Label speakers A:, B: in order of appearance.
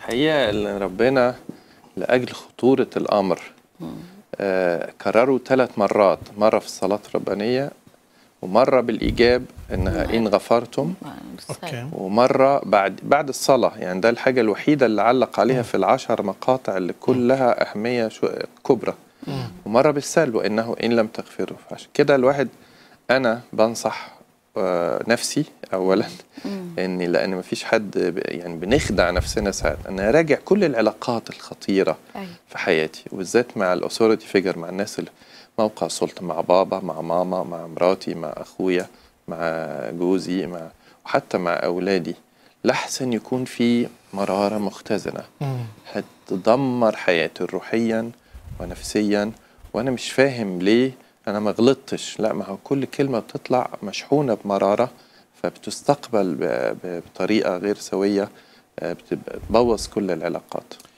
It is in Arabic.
A: الحقيقه ان ربنا لاجل خطوره الامر آه كرروا ثلاث مرات مره في الصلاه الربانيه ومره بالايجاب انها ان غفرتم ومره بعد بعد الصلاه يعني ده الحاجه الوحيده اللي علق عليها في العشر مقاطع اللي كلها اهميه كبرى ومره بالسلب انه ان لم تغفروا فعشان كده الواحد انا بنصح نفسي اولا ان لان مفيش حد يعني بنخدع نفسنا ساعات انا راجع كل العلاقات الخطيره أي. في حياتي وبالذات مع الاثوريتي فيجر مع الناس اللي موقع السلطه مع بابا مع ماما مع مراتي مع اخويا مع جوزي مع وحتى مع اولادي لحسن يكون في مراره مختزنه هتدمر حياتي روحيا ونفسيا وانا مش فاهم ليه انا ما غلطتش لا ما هو كل كلمه بتطلع مشحونه بمراره فبتستقبل بطريقه غير سويه آه، بتبوظ كل العلاقات